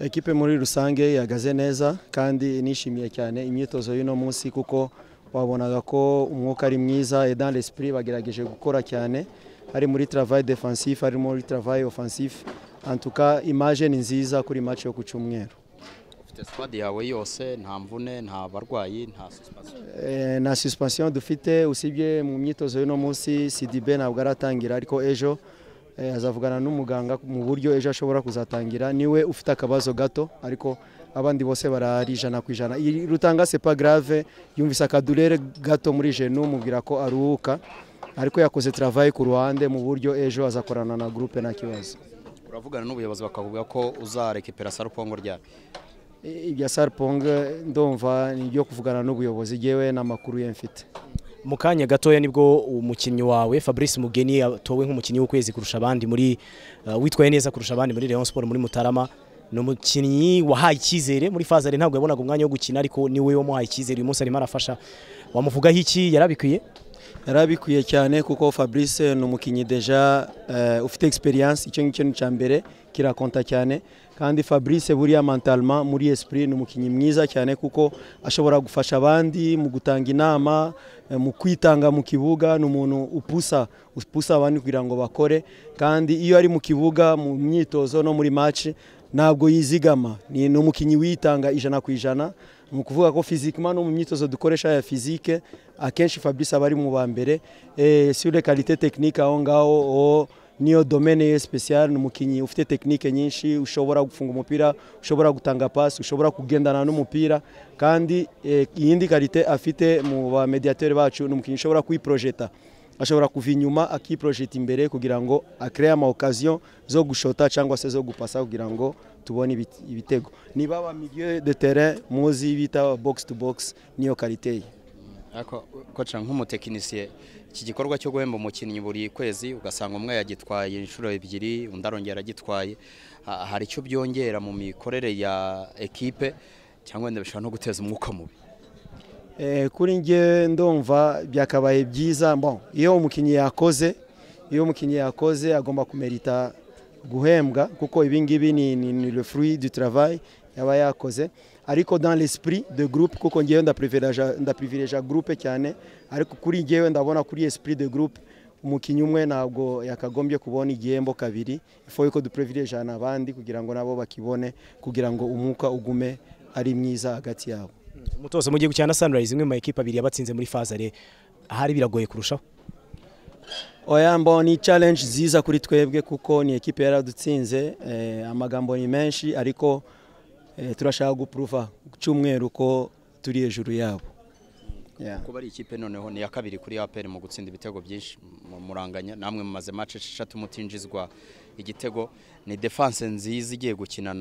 ekipe muri rusange ihagaze neza kandi nishimiye cyane imyitozo y'uno munsi kuko wabonaga ko umwuka ari mwiza edan l'esprit bagerageje gukora cyane hari muri travail defensif hari muri travail offensif antuka imaje ni nziza kuri match yo ku cyumweru ufite squad yawe yose nta mvune nta barwayi nta suspension eh, nta suspension dufite usibye mu myitozo y'uno munsi sidibe ntabwo aratangira ariko ejo Eh, azavugana n'umuganga mu buryo ejo ashobora kuzatangira niwe ufite akabazo gato ariko abandi bose barari ijana ku ijana rutanga sepa grave yumvise akadurere gato muri jenu mubwira ko aruhuka ariko yakoze travaye ku ruhande mu buryo ejo azakorana na groupe nta kibazo uravugana n'ubuyobozi bakavuga ko uzarekipera sarupongo ryawe ibya sarupongo ndumva ni ibyo kuvugana n'ubuyobozi yewe n'amakuru ye mfite mu kanya gatoya nibwo umukinnyi wawe fabrice mugeni yatowe nk'umukinnyi w'ukwezi kurusha abandi muri uh, witwaye neza kurusha abandi muri leon siporo muri mutarama ni umukinnyi wahaye icyizere muri fazari ntabwo yabonaga umwanya wo gukina ariko niwe wamuhaye icyizere uyu munsi arimo arafasha wamuvugaho iki yarabikwiye yarabikwiye cyane kuko fabrice ni umukinnyi deja uh, ufite experience icyo ngicyo ni icya mbere kirakonta cyane kandi fabrice buriya mantalma muri esprit ni umukinnyi mwiza cyane kuko ashobora gufasha abandi mu gutanga inama eh, mu kwitanga mu kibuga ni umuntu upusa upusa abandi kugira ngo bakore kandi iyo ari mu kibuga mu myitozo no muri match ntabwo yizigama ni umukinnyi witanga ijana ku ijana ni ukuvuga ko fizikima no mu myitozo dukoresha ya fizike akenshi fabrice aba ari mu ba mbere eh, sure karite tekinike aho ngaho oh, niyo domene ye special ni umukinnyi ufite tekinike nyinshi ushobora gufunga umupira ushobora gutanga pasi ushobora kugendana n'umupira kandi eh, iyindi karite afite mu bamediateri bacu ni umukinnyi ushobora kwiprojeta ashobora kuva inyuma akiprojeta imbere kugira ngo akireye ama okaziyo zo gushota cyangwa se zo gupasa kugira ngo tubone ibitego niba ba milieu de terrain muzi bita box to box niyo karite ye nk'umutekinisiye iki gikorwa cyo guhemba umukinnyi buri kwezi ugasanga umwe yagitwaye inshuro ebyiri undi arongera agitwaye hari icyo byongera mu mikorere ya ekipe cyangwa wenda bishobora no guteza umwuka mubi eh, kuri njye ndumva byakabaye byiza iyo umukinnyi yakoze iyo umukinnyi yakoze agomba kumerita guhembwa kuko ibingibi ni fruit du travail yaba yakoze ariko dans l'esprit de groupe kuko ngewe ndaprivileja groupe cyane ariko kuri ngewe ndabona kuri esprit de groupe umukinnyi umwe ntabwo yakagombye kubona igihembo kabiri ifo yuko duprivilejana abandi kugira ngo nabo bakibone kugira ngo umwuka ugume ari mwiza hagati yabo Umutoza mu gihugu cya na sunrise imwe mu makipe abiri yabatsinze muri fazare ahari biragoye kurushaho oya mbona ni challenge nziza kuri twebwe kuko ni ekipe yaradutsinze eh, amagambo ni menshi ariko Eh, turashaka gupuruva cy'umweru ko turi hejuru yabo kuba ari ikipe noneho ni iya kabiri kuri aperi mu gutsinda ibitego byinshi mu muranganya namwe mu maze mace eshatu mutinjizwa igitego ni defanse nziza igiye gukina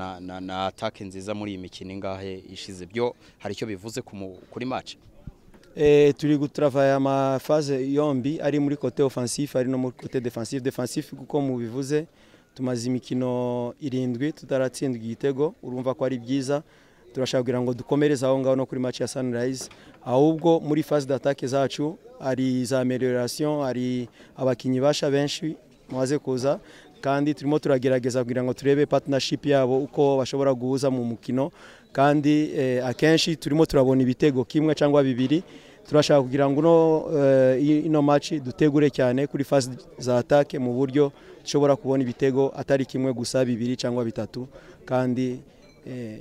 na atake nziza muri iyi mikino ingahe ishize byo hari icyo bivuze kuri mace eh, turi gutravaya amafaze yombi ari muri kote ofansifu ari no muri kote defansifu defansifu kuko mubivuze tumaze imikino irindwi tutaratsindwa igitego urumva ko ari byiza turashaka kugira ngo dukomereze aho ngaho no kuri match ya Sunrise ahubwo muri fase d'attaque zacu hari za amelioration hari abakinnyi basha benshi maze kuza kandi turimo turagerageza kugira ngo turebe partnership yabo uko bashobora guhuza mu mukino kandi eh, akenshi turimo turabona ibitego kimwe cyangwa bibiri turashaka kugira ngo eh, ino maci dutegure cyane kuri fasi za atake mu buryo dushobora kubona ibitego atari kimwe gusa bibiri cyangwa bitatu kandi eh,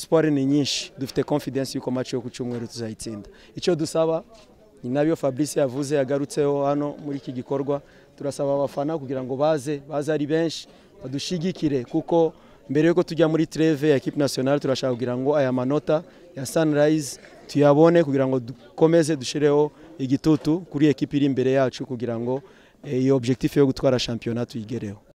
siporo ni nyinshi dufite confidence y'uko maci yo ku cyumweru tuzayitsinda icyo dusaba ni nabyo fabrice yavuze yagarutseho hano muri iki gikorwa turasaba abafana kugira ngo baze baze ari benshi badushyigikire kuko mbere yuko tujya muri treve ya equipe nationale turashaka kugira ngo aya manota ya Sunrise tuyabone kugira ngo dukomeze dushireho igitutu kuri equipe iri imbere yacu kugira ngo eh, iyo objectif yo gutwara shampiyona tuyigereho